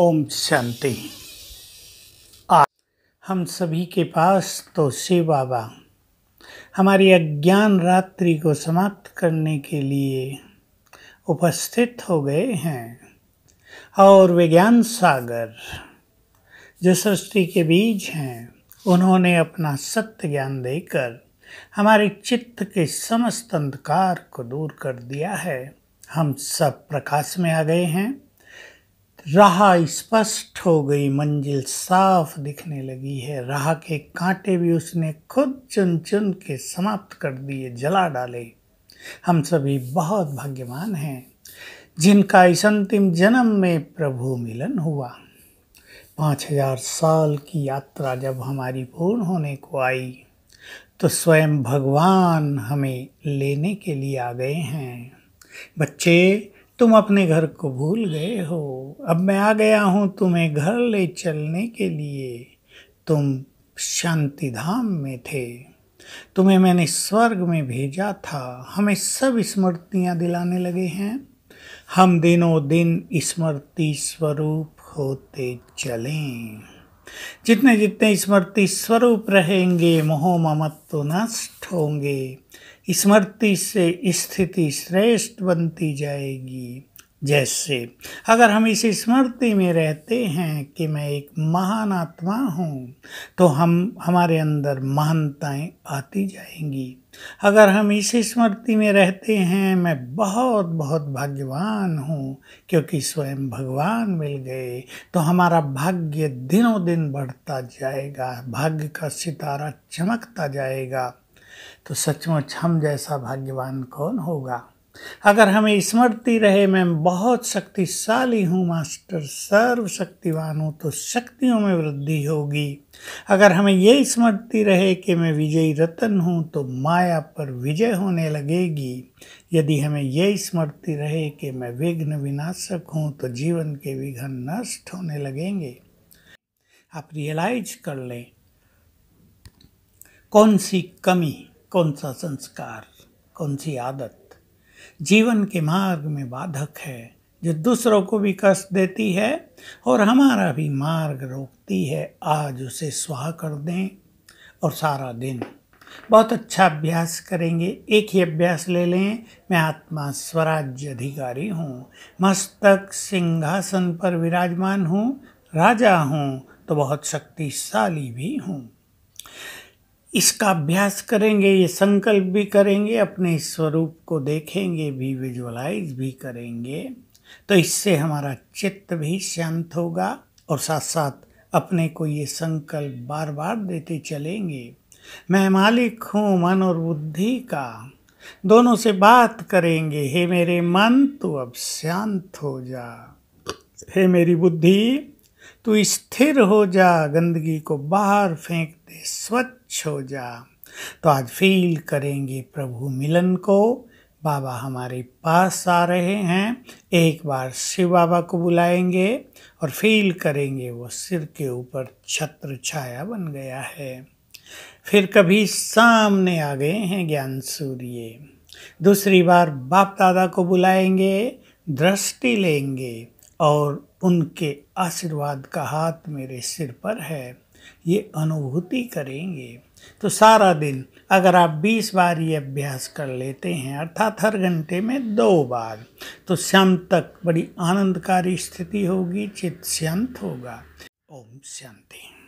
ओम शांति हम सभी के पास तो शिव बाबा हमारी अज्ञान रात्रि को समाप्त करने के लिए उपस्थित हो गए हैं और विज्ञान सागर जो सृष्टि के बीज हैं उन्होंने अपना सत्य ज्ञान देकर हमारे चित्त के समस्त अंधकार को दूर कर दिया है हम सब प्रकाश में आ गए हैं राह स्पष्ट हो गई मंजिल साफ दिखने लगी है राह के कांटे भी उसने खुद चुन चुन के समाप्त कर दिए जला डाले हम सभी बहुत भाग्यवान हैं जिनका इस अंतिम जन्म में प्रभु मिलन हुआ पाँच हजार साल की यात्रा जब हमारी पूर्ण होने को आई तो स्वयं भगवान हमें लेने के लिए आ गए हैं बच्चे तुम अपने घर को भूल गए हो अब मैं आ गया हूँ तुम्हें घर ले चलने के लिए तुम शांति धाम में थे तुम्हें मैंने स्वर्ग में भेजा था हमें सब स्मृतियाँ दिलाने लगे हैं हम दिनों दिन स्मृति स्वरूप होते चलें जितने जितने स्मृति स्वरूप रहेंगे मोह ममत्व नष्ट होंगे स्मृति से स्थिति श्रेष्ठ बनती जाएगी जैसे अगर हम इस स्मृति में रहते हैं कि मैं एक महान आत्मा हूँ तो हम हमारे अंदर महानताएं आती जाएंगी अगर हम इस स्मृति में रहते हैं मैं बहुत बहुत भाग्यवान हूँ क्योंकि स्वयं भगवान मिल गए तो हमारा भाग्य दिनों दिन बढ़ता जाएगा भाग्य का सितारा चमकता जाएगा तो सचमुच हम जैसा भाग्यवान कौन होगा अगर हमें स्मृति रहे मैं बहुत शक्तिशाली हूँ मास्टर सर्वशक्तिवान हूँ तो शक्तियों में वृद्धि होगी अगर हमें ये स्मृति रहे कि मैं विजयी रतन हूँ तो माया पर विजय होने लगेगी यदि हमें ये स्मृति रहे कि मैं विघ्न विनाशक हूँ तो जीवन के विघ्न नष्ट होने लगेंगे आप रियलाइज कर लें कौन सी कमी कौन सा संस्कार कौन सी आदत जीवन के मार्ग में बाधक है जो दूसरों को भी कष्ट देती है और हमारा भी मार्ग रोकती है आज उसे स्वाह कर दें और सारा दिन बहुत अच्छा अभ्यास करेंगे एक ही अभ्यास ले लें मैं आत्मा स्वराज्य अधिकारी हूँ मस्तक सिंहासन पर विराजमान हूँ राजा हूँ तो बहुत शक्तिशाली भी हूँ इसका अभ्यास करेंगे ये संकल्प भी करेंगे अपने स्वरूप को देखेंगे भी विजुअलाइज भी करेंगे तो इससे हमारा चित्त भी शांत होगा और साथ साथ अपने को ये संकल्प बार बार देते चलेंगे मैं मालिक हूँ मन और बुद्धि का दोनों से बात करेंगे हे मेरे मन तू अब शांत हो जा हे मेरी बुद्धि तू स्थिर हो जा गंदगी को बाहर फेंक दे स्वच्छ हो जा तो आज फील करेंगे प्रभु मिलन को बाबा हमारे पास आ रहे हैं एक बार शिव बाबा को बुलाएंगे और फील करेंगे वो सिर के ऊपर छत्र छाया बन गया है फिर कभी सामने आ गए हैं ज्ञान सूर्य दूसरी बार बाप दादा को बुलाएंगे दृष्टि लेंगे और उनके आशीर्वाद का हाथ मेरे सिर पर है ये अनुभूति करेंगे तो सारा दिन अगर आप 20 बार ये अभ्यास कर लेते हैं अर्थात हर घंटे में दो बार तो शाम तक बड़ी आनंदकारी स्थिति होगी चित्त शांत होगा ओम शांति